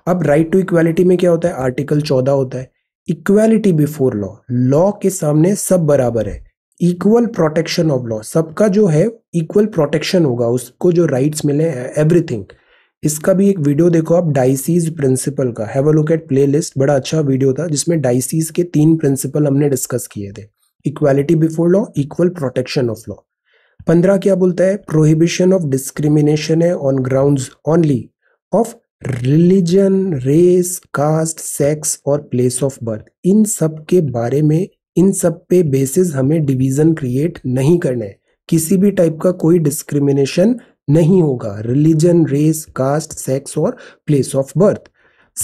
अब राइट टू इक्वालिटी में क्या होता है आर्टिकल चौदह होता है इक्वालिटी बिफोर लॉ लॉ के सामने सब बराबर है इक्वल प्रोटेक्शन ऑफ लॉ सबका जो है इक्वल प्रोटेक्शन होगा उसको जो राइट्स मिले एवरीथिंग इसका भी एक वीडियो देखो आप डाइसीज प्रिंसिपल का have a look at playlist बड़ा अच्छा वीडियो था जिसमें डाइसीज के तीन प्रिंसिपल हमने डिस्कस किए थे equality before law equal protection of law पंद्रह क्या बोलता है प्रोहिबिशन ऑफ डिस्क्रिमिनेशन है on ground only of religion race caste sex और प्लेस ऑफ बर्थ इन सब के बारे में इन सब पे बेसिस हमें डिवीजन क्रिएट नहीं करना है किसी भी टाइप का कोई डिस्क्रिमिनेशन नहीं होगा रिलीजन रेस कास्ट सेक्स और प्लेस ऑफ बर्थ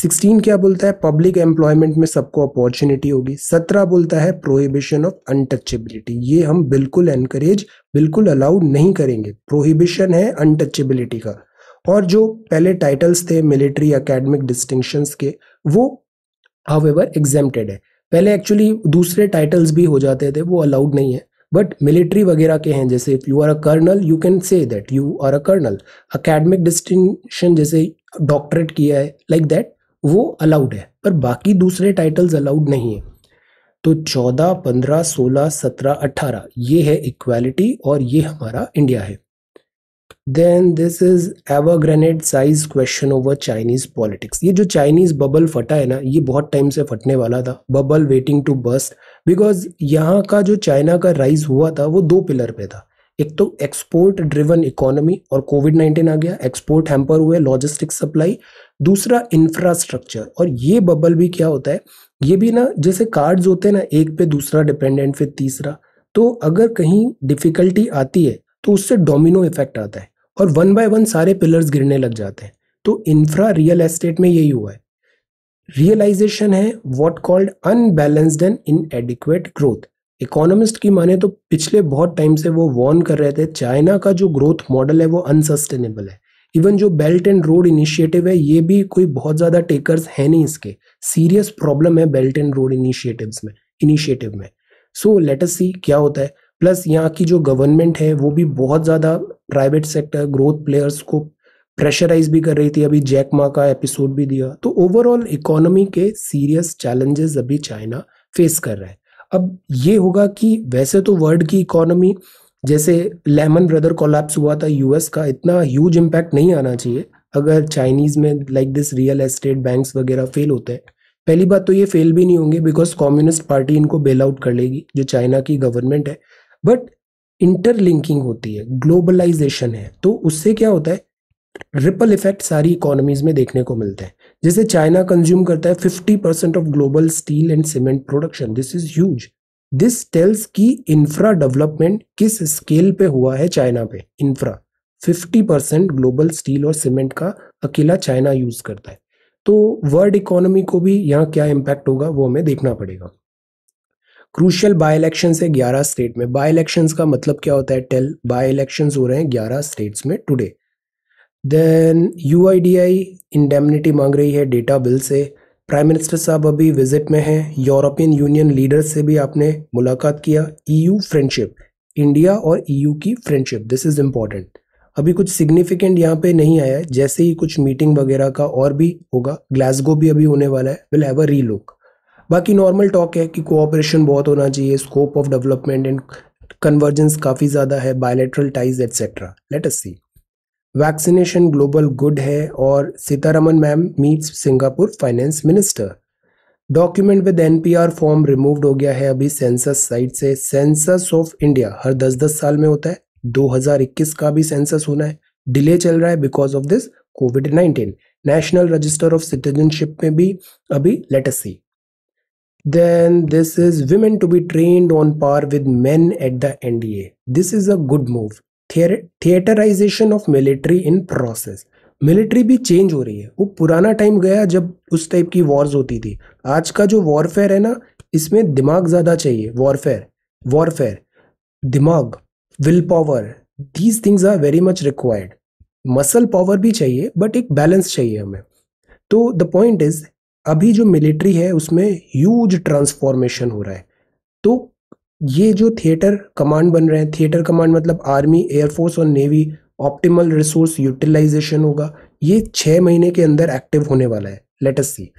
सिक्सटीन क्या बोलता है पब्लिक एम्प्लॉयमेंट में सबको अपॉर्चुनिटी होगी सत्रह बोलता है प्रोहिबिशन ऑफ अनटचेबिलिटी ये हम बिल्कुल एनकरेज बिल्कुल अलाउड नहीं करेंगे प्रोहिबिशन है अनटचेबिलिटी का और जो पहले टाइटल्स थे मिलिट्री अकेडमिक डिस्टिंक्शन के वो हावेवर एग्जेम्प्टेड है पहले एक्चुअली दूसरे टाइटल्स भी हो जाते थे वो अलाउड नहीं है बट मिलिट्री वगैरह के हैं जैसे if you are a colonel you can say that you are a colonel academic distinction जैसे डॉक्टरेट किया है लाइक like दैट वो अलाउड है पर बाकी दूसरे टाइटल्स अलाउड नहीं है तो चौदह पंद्रह सोलह सत्रह अट्ठारह ये है इक्वालिटी और ये हमारा इंडिया है then this is Evergrande साइज क्वेश्चन ओवर चाइनीज पॉलिटिक्स ये जो चाइनीज बबल फटा है ना ये बहुत टाइम से फटने वाला था bubble waiting to burst because यहाँ का जो चाइना का राइज हुआ था वो दो पिलर पे था एक तो एक्सपोर्ट ड्रिवन इकोनॉमी और कोविड नाइन्टीन आ गया एक्सपोर्ट हैम्पर हुए लॉजिस्टिक सप्लाई दूसरा इंफ्रास्ट्रक्चर और ये बबल भी क्या होता है ये भी ना जैसे कार्ड्स होते हैं ना एक पे दूसरा डिपेंडेंट फिर तीसरा तो अगर कहीं डिफिकल्टी आती है तो उससे डोमिनो इफेक्ट आता है और वन बाय वन सारे पिलर्स गिरने लग जाते हैं तो इंफ्रा रियल एस्टेट में यही हुआ है रियलाइजेशन है what called unbalanced and inadequate growth economist की माने तो पिछले बहुत टाइम से वो वॉर्न कर रहे थे चाइना का जो ग्रोथ मॉडल है वो अनसस्टेनेबल है इवन जो बेल्ट एंड रोड इनिशिएटिव है ये भी कोई बहुत ज़्यादा टेकर्स है नहीं इसके सीरियस प्रॉब्लम है बेल्ट एंड रोड इनिशिएटिव्स में इनिशिएटिव में सो लेट अस सी क्या होता है प्लस यहाँ की जो गवर्नमेंट है वो भी बहुत ज़्यादा प्राइवेट सेक्टर ग्रोथ प्लेयर्स को प्रेशराइज भी कर रही थी अभी जैक मा का एपिसोड भी दिया तो ओवरऑल इकोनॉमी के सीरियस चैलेंजेस अभी चाइना फेस कर रहा है अब ये होगा कि वैसे तो वर्ल्ड की इकोनॉमी जैसे लेमन ब्रदर कोलैप्स हुआ था यूएस का इतना ह्यूज इम्पैक्ट नहीं आना चाहिए अगर चाइनीज में like this real estate banks वगैरह फेल होते हैं पहली बात तो ये फेल भी नहीं होंगे बिकॉज कम्युनिस्ट पार्टी इनको बेल आउट कर लेगी जो चाइना की गवर्नमेंट है बट इंटरलिंकिंग होती है ग्लोबलाइजेशन है तो उससे क्या होता है रिपल इफेक्ट सारी इकोनॉमीज में देखने को मिलते हैं जैसे चाइना कंज्यूम करता है 50 percent of global steel and cement production this is huge this tells की इंफ्रा डेवलपमेंट किस स्केल पे हुआ है चाइना पे इंफ्रा 50 परसेंट ग्लोबल स्टील और सीमेंट का अकेला चाइना यूज करता है तो वर्ल्ड इकोनॉमी को भी यहाँ क्या इम्पैक्ट होगा वो हमें देखना पड़ेगा क्रूशल बाई इलेक्शन है ग्यारह स्टेट में बाई इलेक्शन का मतलब क्या होता है टेल बाई इलेक्शन हो रहे हैं ग्यारह स्टेट्स में today then U I D AI indemnity मांग रही है डेटा बिल से प्राइम मिनिस्टर साहब अभी विजिट में हैं यूरोपियन यूनियन लीडर्स से भी आपने मुलाकात किया ईयू फ्रेंडशिप इंडिया और ईयू e की फ्रेंडशिप दिस इज़ इम्पॉर्टेंट अभी कुछ सिग्निफिकेंट यहाँ पे नहीं आया है जैसे ही कुछ मीटिंग वगैरह का और भी होगा ग्लासगो भी अभी होने वाला है विल हैव अ रीलुक बाकी नॉर्मल टॉक है कि कोऑपरेशन बहुत होना चाहिए scope of development and convergence काफ़ी ज़्यादा है bilateral ties etcetera let us see vaccination global good है और Sitharaman ma'am meets Singapore finance minister document with NPR form removed हो गया है अभी सेंसस साइट से सेंसस ऑफ इंडिया हर 10-10 साल में होता है 2021 का भी सेंसस होना है डिले चल रहा है because of this covid 19 national register of citizenship में भी अभी latest see then this is women to be trained on par with men at the NDA. This is a good move. Theatrisation of military in process military भी चेंज हो रही है वो पुराना टाइम गया जब उस टाइप की वॉर्स होती थी आज का जो वॉरफेयर है ना इसमें दिमाग ज़्यादा चाहिए वॉरफेयर वॉरफेयर दिमाग will power these things are very much required muscle power भी चाहिए बट एक बैलेंस चाहिए हमें तो द पॉइंट इज अभी जो मिलिट्री है उसमें ह्यूज ट्रांसफॉर्मेशन हो रहा है तो ये जो थिएटर कमांड बन रहे हैं थिएटर कमांड मतलब आर्मी एयरफोर्स और नेवी ऑप्टिमल रिसोर्स यूटिलाइजेशन होगा ये छः महीने के अंदर एक्टिव होने वाला है let's see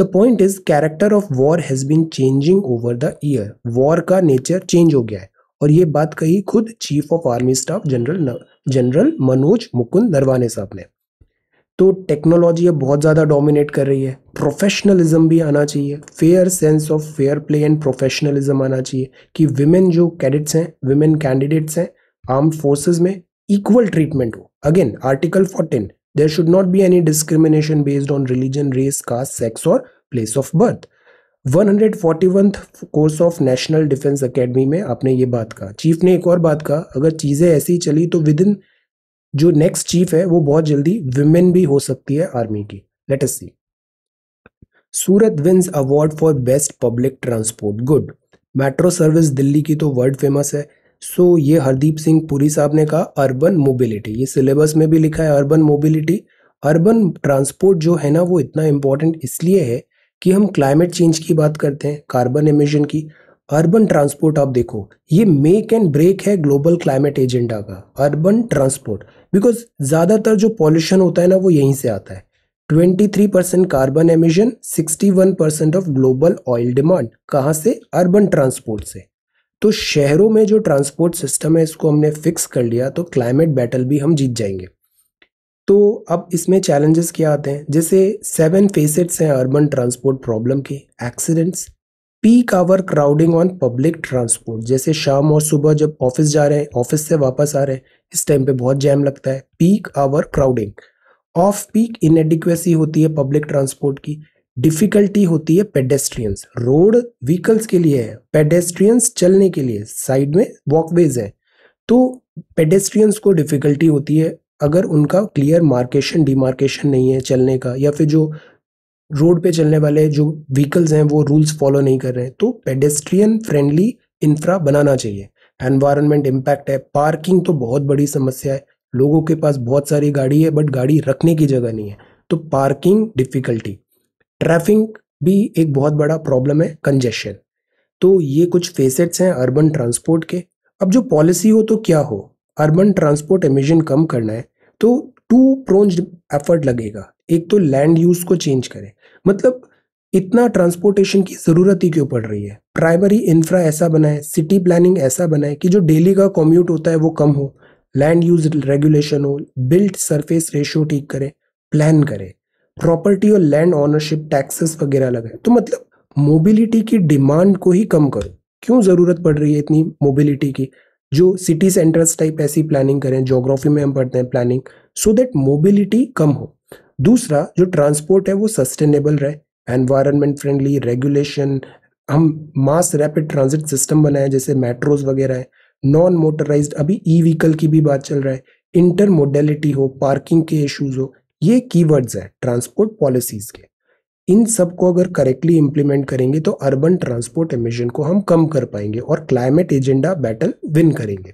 the point is character of war has been changing over the year war का नेचर चेंज हो गया है और ये बात कही खुद chief of army staff general general Manoj Mukund Naravane साहब ने तो टेक्नोलॉजी अब बहुत ज़्यादा डोमिनेट कर रही है प्रोफेशनलिज्म भी आना चाहिए fair sense of fair play and professionalism आना चाहिए कि विमेन जो कैडेट्स हैं विमेन कैंडिडेट्स हैं आर्म फोर्सेज में इक्वल ट्रीटमेंट हो again article fourteen there should not be any discrimination based on religion race caste sex और place of birth one 141 course of national defence academy में आपने ये बात कहा चीफ ने एक और बात कहा अगर चीज़ें ऐसी चली तो विद इन जो नेक्स्ट चीफ है वो बहुत जल्दी विमेन भी हो सकती है आर्मी की let us see Surat wins award for best public transport good metro service Delhi की तो वर्ल्ड फेमस है सो so, ये हरदीप सिंह पुरी साहब ने कहा अर्बन मोबिलिटी ये सिलेबस में भी लिखा है अर्बन मोबिलिटी अर्बन ट्रांसपोर्ट जो है ना वो इतना इंपॉर्टेंट इसलिए है कि हम क्लाइमेट चेंज की बात करते हैं कार्बन एमिशन की अर्बन ट्रांसपोर्ट आप देखो ये मेक एंड ब्रेक है ग्लोबल क्लाइमेट एजेंडा का अर्बन ट्रांसपोर्ट बिकॉज ज़्यादातर जो पॉल्यूशन होता है ना वो यहीं से आता है 23 percent carbon emission 61 percent of global oil demand कहाँ से अर्बन ट्रांसपोर्ट से तो शहरों में जो ट्रांसपोर्ट सिस्टम है इसको हमने फिक्स कर लिया तो क्लाइमेट बैटल भी हम जीत जाएंगे तो अब इसमें चैलेंजेस क्या आते हैं जैसे सेवन फेसेट्स हैं अर्बन ट्रांसपोर्ट प्रॉब्लम के accidents peak hour crowding on public transport जैसे शाम और सुबह जब ऑफिस जा रहे हैं ऑफिस से वापस आ रहे हैं इस टाइम पे बहुत जैम लगता है peak hour crowding off peak inadequacy होती है पब्लिक ट्रांसपोर्ट की डिफिकल्टी होती है पेडेस्ट्रियंस रोड व्हीकल्स के लिए है पेडेस्ट्रियंस चलने के लिए साइड में वॉकवेज है तो पेडेस्ट्रियंस को डिफिकल्टी होती है अगर उनका क्लियर मार्केशन डिमार्केशन नहीं है चलने का या फिर जो रोड पे चलने वाले जो व्हीकल्स हैं वो रूल्स फॉलो नहीं कर रहे हैं तो पेडेस्ट्रियन फ्रेंडली इंफ्रा बनाना चाहिए एनवायरमेंट इम्पैक्ट है पार्किंग तो बहुत बड़ी समस्या है लोगों के पास बहुत सारी गाड़ी है बट गाड़ी रखने की जगह नहीं है तो पार्किंग डिफ़िकल्टी ट्रैफिक भी एक बहुत बड़ा प्रॉब्लम है कंजेशन तो ये कुछ फेसेट्स हैं अर्बन ट्रांसपोर्ट के अब जो पॉलिसी हो तो क्या हो अर्बन ट्रांसपोर्ट एमिशन कम करना है तो टू प्रोन्ज एफर्ट लगेगा एक तो लैंड यूज को चेंज करें मतलब इतना ट्रांसपोर्टेशन की ज़रूरत ही क्यों पड़ रही है प्राइमरी इंफ्रा ऐसा बनाए सिटी प्लानिंग ऐसा बनाए कि जो डेली का कॉम्यूट होता है वो कम हो लैंड यूज रेगुलेशन हो बिल्ट सरफेस रेशियो ठीक करें प्लान करें प्रॉपर्टी और लैंड ऑनरशिप टैक्सेस वगैरह लगाए तो मतलब मोबिलिटी की डिमांड को ही कम करो क्यों ज़रूरत पड़ रही है इतनी मोबिलिटी की जो सिटी सेंटर्स टाइप ऐसी प्लानिंग करें जोग्राफी में हम पढ़ते हैं प्लानिंग सो दैट मोबिलिटी कम हो दूसरा जो ट्रांसपोर्ट है वो सस्टेनेबल रहे एनवायरनमेंट फ्रेंडली रेगुलेशन हम मास रैपिड ट्रांजिट सिस्टम बनाए जैसे मेट्रोज वगैरह है नॉन मोटराइज अभी ई व्हीकल की भी बात चल रहा है इंटर मोडेलिटी हो पार्किंग के इश्यूज हो ये कीवर्ड्स हैं ट्रांसपोर्ट पॉलिसीज़ के इन सब को अगर करेक्टली इम्प्लीमेंट करेंगे तो अर्बन ट्रांसपोर्ट एमिशन को हम कम कर पाएंगे और क्लाइमेट एजेंडा बैटल विन करेंगे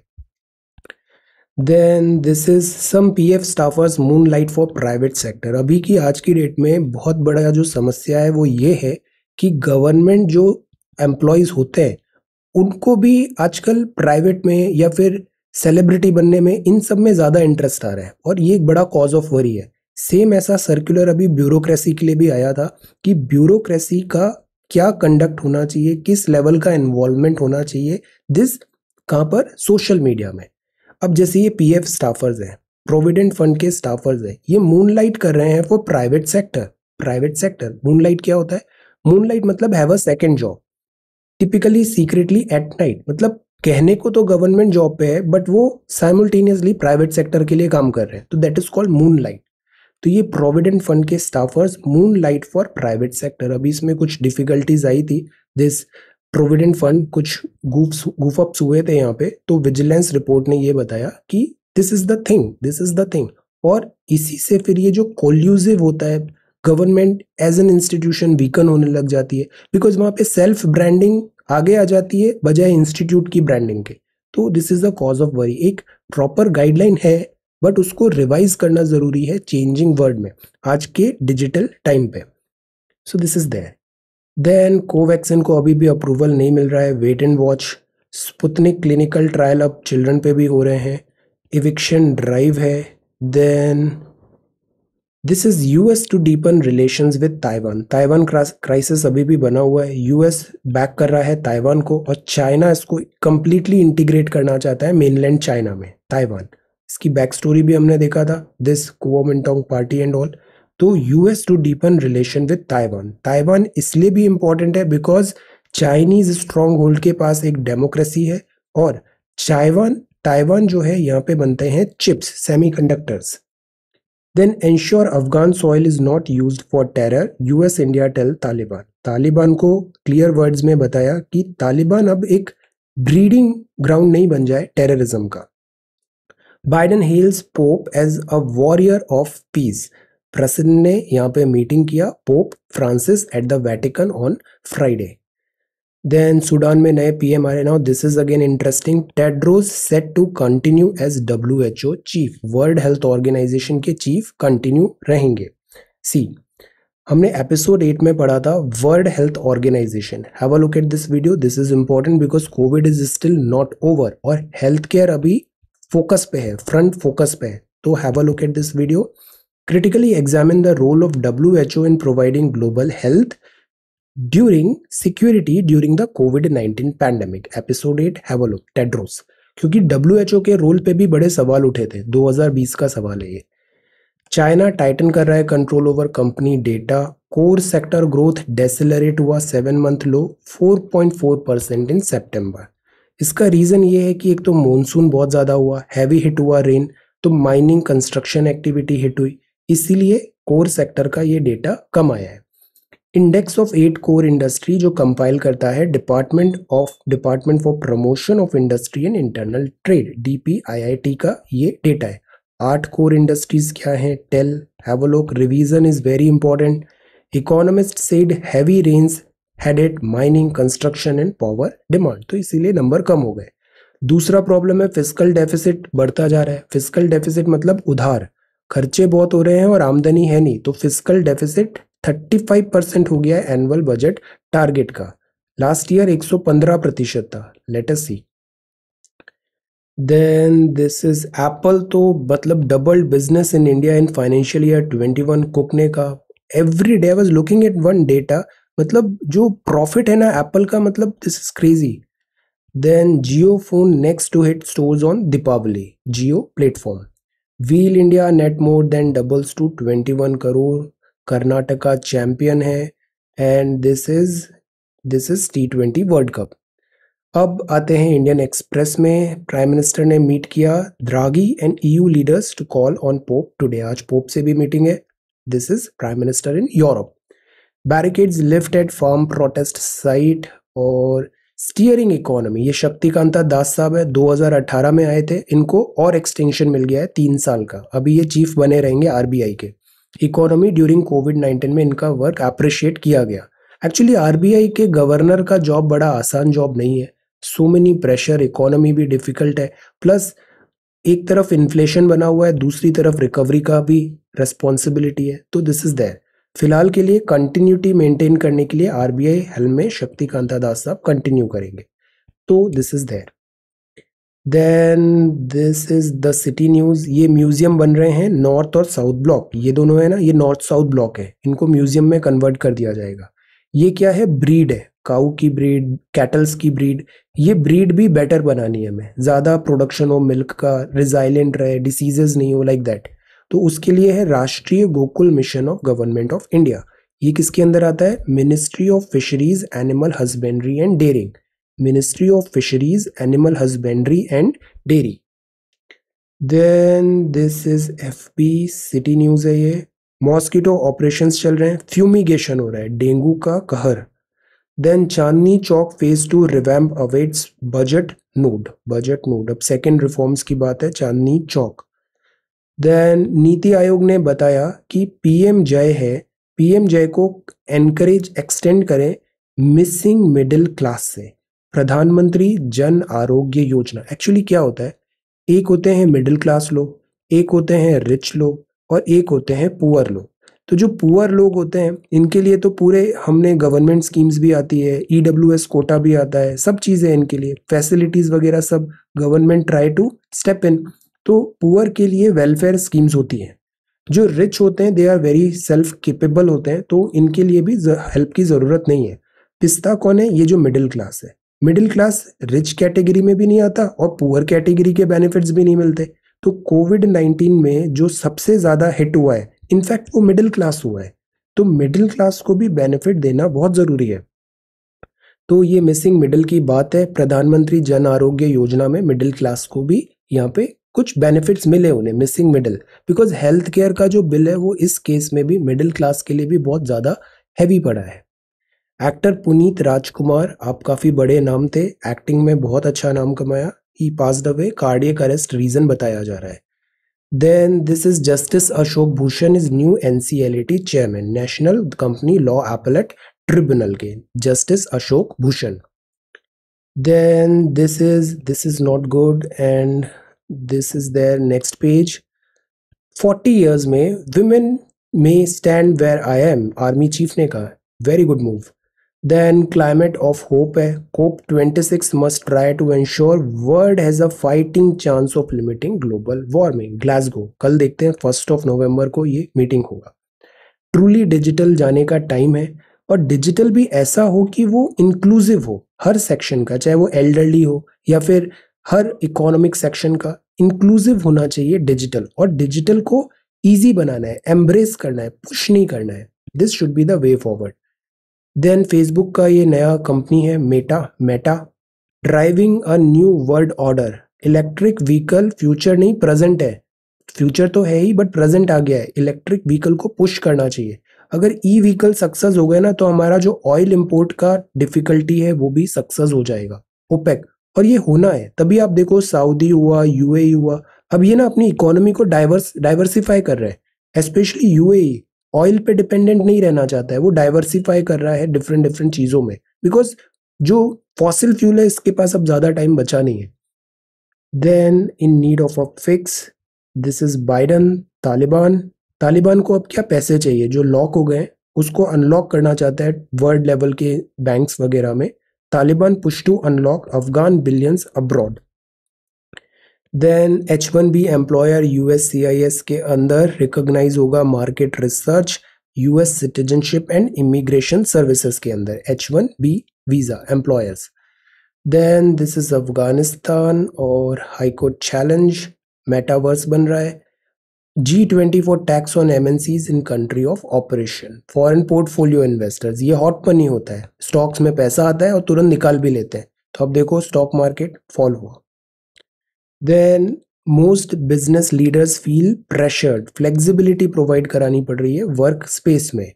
then this is some P F staffers moonlight for private sector अभी की आज की डेट में बहुत बड़ा जो समस्या है वो ये है कि गवर्नमेंट जो एम्प्लॉयज़ होते हैं उनको भी आजकल प्राइवेट में या फिर सेलिब्रिटी बनने में इन सब में ज़्यादा इंटरेस्ट आ रहा है और ये एक बड़ा कॉज ऑफ वरी है सेम ऐसा सर्कुलर अभी ब्यूरोक्रेसी के लिए भी आया था कि ब्यूरोक्रेसी का क्या कंडक्ट होना चाहिए किस लेवल का इन्वॉल्वमेंट होना चाहिए दिस कहाँ पर सोशल मीडिया में अब जैसे ये पी एफ स्टाफर्स हैं प्रोविडेंट फंड के स्टाफर्स हैं ये मूनलाइट कर रहे हैं for private sector private sector moonlight क्या होता है मूनलाइट मतलब have a second job typically secretly at night मतलब कहने को तो गवर्नमेंट जॉब पे है बट वो साइमल्टेनियसली प्राइवेट सेक्टर के लिए काम कर रहे हैं तो that is called moonlight तो ये प्रोविडेंट फंड के staffers moonlight for private sector अभी इसमें कुछ डिफिकल्टीज आई थी दिस प्रोविडेंट फंड कुछ गूफ्स अप्स हुए थे यहाँ पे तो विजिलेंस रिपोर्ट ने ये बताया कि this is the thing this is the thing और इसी से फिर ये जो कोल्यूजिव होता है government as an institution weaken होने लग जाती है बिकॉज वहाँ पे सेल्फ ब्रांडिंग आगे आ जाती है बजाय इंस्टीट्यूट की ब्रांडिंग के तो this is the cause of worry एक प्रॉपर गाइडलाइन है बट उसको रिवाइज करना जरूरी है चेंजिंग वर्ल्ड में आज के डिजिटल टाइम पे so this is there then Covaxin को अभी भी अप्रूवल नहीं मिल रहा है wait and watch Sputnik clinical trial अब चिल्ड्रन पे भी हो रहे हैं इविक्शन ड्राइव है then this is US to deepen relation with Taiwan Taiwan crisis अभी भी बना हुआ है यूएस बैक कर रहा है ताइवान को और चाइना इसको कंप्लीटली इंटीग्रेट करना चाहता है मेनलैंड चाइना में ताइवान इसकी बैक स्टोरी भी हमने देखा था this Kuomintang party and all तो US to deepen relation with Taiwan Taiwan इसलिए भी इम्पोर्टेंट है बिकॉज चाइनीज स्ट्रॉन्ग होल्ड के पास एक डेमोक्रेसी है और चाइवान ताइवान जो है यहाँ पे बनते हैं chips conductors then ensure Afghan soil is not use for terror US India tell Taliban Taliban को क्लियर वर्ड्स में बताया कि तालिबान अब एक ब्रीडिंग ग्राउंड नहीं बन जाए टेररिज्म का Biden hails Pope as a warrior of peace प्रसिद्ध ने यहाँ पे मीटिंग किया Pope Francis at the Vatican on Friday then Sudan में नए पी एम आ रहे now this is again interesting Tedros set to continue as W H O chief world health organisation के चीफ कंटिन्यू रहेंगे सी हमने एपिसोड एट में पढ़ा था world health organisation have a look at this video this is important because covid is still not over और हेल्थ केयर अभी फोकस पे है फ्रंट फोकस पे है तो have a look at this video critically examine the role of WHO in providing global health during security during the COVID-19 pandemic. Episode 8, have a look, Tedros. क्योंकि डब्ल्यू के रोल पे भी बड़े सवाल उठे थे 2020 का सवाल है ये चाइना टाइटन कर रहा है control over company data core sector growth decelerate हुआ seven month low 4.4 percent in सितंबर इसका रीज़न ये है कि एक तो मॉनसून बहुत ज़्यादा हुआ हैवी हिट हुआ रेन तो माइनिंग कंस्ट्रक्शन एक्टिविटी हिट हुई इसीलिए कोर सेक्टर का ये डेटा कम आया है index of eight core industry जो कंपाइल करता है department of department for promotion of industry and internal trade DPIIT का ये डेटा है आठ कोर इंडस्ट्रीज क्या है tell Havelock revision is very important economist said heavy range headed mining construction and power demand तो इसीलिए नंबर कम हो गए दूसरा प्रॉब्लम है फिजिकल डेफिसिट बढ़ता जा रहा है फिजिकल डेफिसिट मतलब उधार खर्चे बहुत हो रहे हैं और आमदनी है नहीं तो फिजिकल डेफिसिट 35 परसेंट हो गया है एनुअल बजट टारगेट का लास्ट ईयर 115 प्रतिशत था let's see then this is Apple तो मतलब double business in India in financial year 21 one कोकने का every day was looking at one data मतलब जो प्रॉफिट है ना एप्पल का मतलब this is crazy then Jio phone next to hit stores on Deepavali Jio platform wheel India net more than doubles to 21 crore Karnataka champion है and this is this is T twenty world cup अब आते हैं इंडियन एक्सप्रेस में प्राइम मिनिस्टर ने मीट किया Draghi and EU leaders to call on Pope today आज पोप से भी मीटिंग है this is prime minister in Europe barricades lift at farm protest site और स्टीयरिंग इकोनॉमी ये शक्तिकांता दास साहब है 2018 में आए थे इनको और एक्सटेंशन मिल गया है तीन साल का अभी ये चीफ बने रहेंगे आरबीआई के इकोनॉमी ड्यूरिंग कोविड 19 में इनका वर्क अप्रिशिएट किया गया एक्चुअली आरबीआई के गवर्नर का जॉब बड़ा आसान जॉब नहीं है सो मेनी प्रेशर इकोनॉमी भी डिफिकल्ट है प्लस एक तरफ इन्फ्लेशन बना हुआ है दूसरी तरफ रिकवरी का भी रेस्पॉन्सिबिलिटी है तो दिस इज दैर फिलहाल के लिए कंटिन्यूटी मेंटेन करने के लिए आरबीआई हेल्म में शक्तिकांता दास साहब कंटिन्यू करेंगे तो this is there then this is the city news ये म्यूजियम बन रहे हैं नॉर्थ और साउथ ब्लॉक ये दोनों है ना ये नॉर्थ साउथ ब्लॉक है इनको म्यूजियम में कन्वर्ट कर दिया जाएगा ये क्या है ब्रीड है काउ की ब्रीड कैटल्स की ब्रीड ये ब्रीड भी बेटर बनानी है हमें ज़्यादा प्रोडक्शन हो मिल्क का रिजाइलेंट रहे डिसीजेज नहीं हो लाइक दैट तो उसके लिए है राष्ट्रीय Gokul mission of government of India ये किसके अंदर आता है ministry of fisheries animal husbandry and dairying ministry of fisheries animal husbandry and dairy then this is F P city news है ये मॉस्किटो ऑपरेशन चल रहे हैं फ्यूमिगेशन हो रहा है डेंगू का कहर then Chandni Chowk phase two revamp awaits budget nod budget nod अब सेकेंड रिफॉर्म्स की बात है चांदनी चौक देन नीति आयोग ने बताया कि पीएम जय है पीएम जय को एनकरेज एक्सटेंड करें मिसिंग मिडिल क्लास से प्रधानमंत्री जन आरोग्य योजना एक्चुअली क्या होता है एक होते हैं मिडिल क्लास लोग एक होते हैं रिच लोग और एक होते हैं पुअर लोग तो जो पुअर लोग होते हैं इनके लिए तो पूरे हमने गवर्नमेंट स्कीम्स भी आती है ई e कोटा भी आता है सब चीज़ें इनके लिए फैसिलिटीज़ वगैरह सब government try to step in तो पुअर के लिए वेलफेयर स्कीम्स होती हैं जो रिच होते हैं they are very self capable होते हैं तो इनके लिए भी हेल्प की ज़रूरत नहीं है पिस्ता कौन है ये जो मिडिल क्लास है मिडिल क्लास रिच कैटेगरी में भी नहीं आता और पुअर कैटेगरी के बेनिफिट्स भी नहीं मिलते तो कोविड नाइन्टीन में जो सबसे ज़्यादा हिट हुआ है इनफैक्ट वो मिडिल क्लास हुआ है तो मिडिल क्लास को भी बेनिफिट देना बहुत ज़रूरी है तो ये मिसिंग मिडिल की बात है प्रधानमंत्री जन आरोग्य योजना में मिडिल क्लास को भी यहाँ पे कुछ बेनिफिट्स मिले उन्हें missing middle because health care का जो बिल है वो इस केस में भी मिडिल क्लास के लिए भी बहुत ज़्यादा हैवी पड़ा है एक्टर पुनीत राजकुमार आप काफ़ी बड़े नाम थे एक्टिंग में बहुत अच्छा नाम कमाया ही pass away cardiac arrest reason बताया जा रहा है then this is justice Ashok Bhushan is new N C L A T chairman national company law appellate tribunal के justice Ashok Bhushan then this is this is not good and this is there next page forty years में वुमेन में stand where I am army chief ने कहा very good move then climate of hope है COP six must try to ensure world has a fighting chance of limiting global warming Glasgow कल देखते हैं फर्स्ट ऑफ नवंबर को ये मीटिंग होगा ट्रूली डिजिटल जाने का टाइम है और डिजिटल भी ऐसा हो कि वो इंक्लूसिव हो हर सेक्शन का चाहे वो एल्डरली हो या फिर हर इकोनॉमिक सेक्शन का इंक्लूसिव होना चाहिए डिजिटल और डिजिटल को ईजी बनाना है एम्ब्रेस करना है पुश नहीं करना है this should be the way forward then Facebook का ये नया कंपनी है Meta Meta driving a new world order electric vehicle future नहीं प्रेजेंट है फ्यूचर तो है ही बट प्रेजेंट आ गया है इलेक्ट्रिक व्हीकल को पुश करना चाहिए अगर ई व्हीकल सक्सेस हो गए ना तो हमारा जो ऑयल इम्पोर्ट का डिफिकल्टी है वो भी सक्सेस हो जाएगा ओपेक और ये होना है तभी आप देखो सऊदी हुआ यूएई e हुआ अब ये ना अपनी इकोनॉमी को डाइवर्स डाइवर्सिफाई कर रहे हैं स्पेशली यूएई ऑयल पे डिपेंडेंट नहीं रहना चाहता है वो डाइवर्सिफाई कर रहा है डिफरेंट डिफरेंट चीज़ों में बिकॉज जो फॉसिल फ्यूल है इसके पास अब ज़्यादा टाइम बचा नहीं है then in need of a fix this is Biden Taliban Taliban को अब क्या पैसे चाहिए जो लॉक हो गए उसको अनलॉक करना चाहता है वर्ल्ड लेवल के बैंक्स वगैरह में Taliban push to unlock Afghan billions abroad. Then H one B employer US C I S के अंदर रिकोगनाइज होगा market research US citizenship and immigration services के अंदर H one B visa employers then this is Afghanistan और हाईकोर्ट चैलेंज मेटावर्स बन रहा है G24 tax on MNCs in country of operation foreign portfolio investors ये हॉट मनी होता है स्टॉक्स में पैसा आता है और तुरंत निकाल भी लेते हैं तो अब देखो स्टॉक मार्केट फॉल हुआ then most business leaders feel pressured flexibility provide करानी पड़ रही है वर्क स्पेस में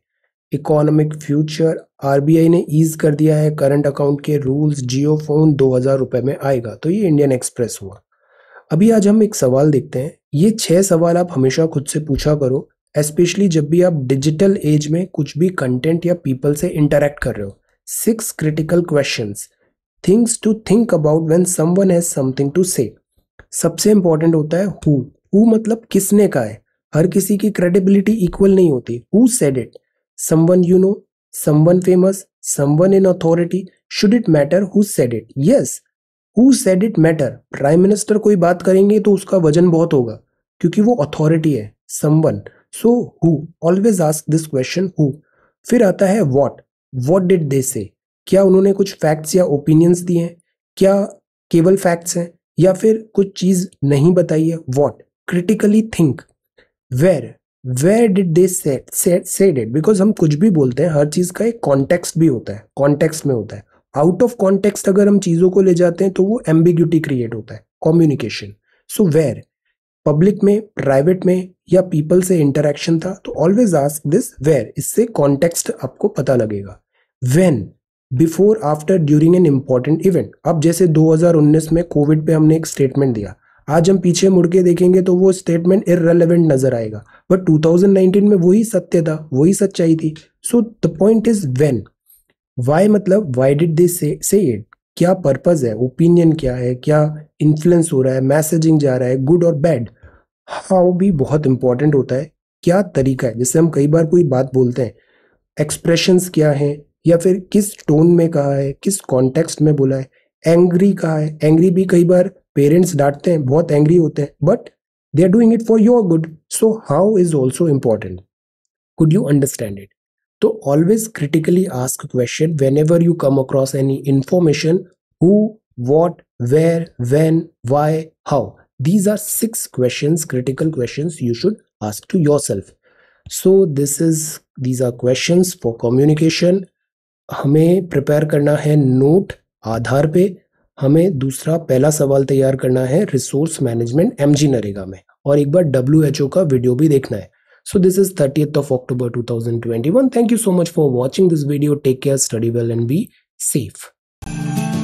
इकोनॉमिक फ्यूचर आरबीआई ने ईज कर दिया है करंट अकाउंट के रूल्स जियो फोन दो हज़ार रुपए में आएगा तो ये इंडियन एक्सप्रेस हुआ अभी आज हम एक सवाल देखते हैं ये छह सवाल आप हमेशा खुद से पूछा करो स्पेशली जब भी आप डिजिटल एज में कुछ भी कंटेंट या पीपल से इंटरेक्ट कर रहे हो six critical question things to think about when someone has something to say सबसे इंपॉर्टेंट होता है हु हु मतलब किसने का है हर किसी की क्रेडिबिलिटी इक्वल नहीं होती who said it someone you know someone famous someone in authority should it matter who said it yes who said it matter prime minister कोई बात करेंगे तो उसका वजन बहुत होगा क्योंकि वो अथॉरिटी है someone so who always ask this question who फिर आता है वॉट वॉट डिड दे से क्या उन्होंने कुछ फैक्ट्स या ओपिनियंस दिए हैं क्या केवल फैक्ट्स हैं या फिर कुछ चीज़ नहीं बताई है what critically think where where did they said it because हम कुछ भी बोलते हैं हर चीज़ का एक कॉन्टेक्स्ट भी होता है कॉन्टेक्स्ट में होता है आउट ऑफ कॉन्टेक्स्ट अगर हम चीज़ों को ले जाते हैं तो वो एम्बिग्यूटी क्रिएट होता है कॉम्युनिकेशन सो वेर पब्लिक में प्राइवेट में या पीपल से इंटरेक्शन था तो ऑलवेज आस्क दिस वेयर इससे कॉन्टेक्स्ट आपको पता लगेगा when before after during an important event अब जैसे 2019 में कोविड पे हमने एक स्टेटमेंट दिया आज हम पीछे मुड़ के देखेंगे तो वो स्टेटमेंट इरेलीवेंट नजर आएगा बट 2019 में वही सत्य था वही सच्चाई थी so the point is when why मतलब why did they say it क्या पर्पज है ओपिनियन क्या है क्या इन्फ्लुएंस हो रहा है मैसेजिंग जा रहा है गुड और बैड हाउ भी बहुत इंपॉर्टेंट होता है क्या तरीका है जैसे हम कई बार कोई बात बोलते हैं एक्सप्रेशंस क्या हैं या फिर किस टोन में कहा है किस कॉन्टेक्स्ट में बोला है एंग्री कहा है एंग्री भी कई बार पेरेंट्स डांटते हैं बहुत एंग्री होते हैं but they are doing it for your good so how is also important could you understand it तो always critically ask question whenever you come across any information who what where when why how These are six questions, critical questions you should ask to yourself. So this is these are questions for communication. हमें प्रिपेयर करना है नोट आधार पे हमें दूसरा पहला सवाल तैयार करना है resource management M G NREGA में और एक बार डब्ल्यू एच ओ का वीडियो भी देखना है so this is thirty of October two thousand twenty one thank you so much for watching this video take care study well and be safe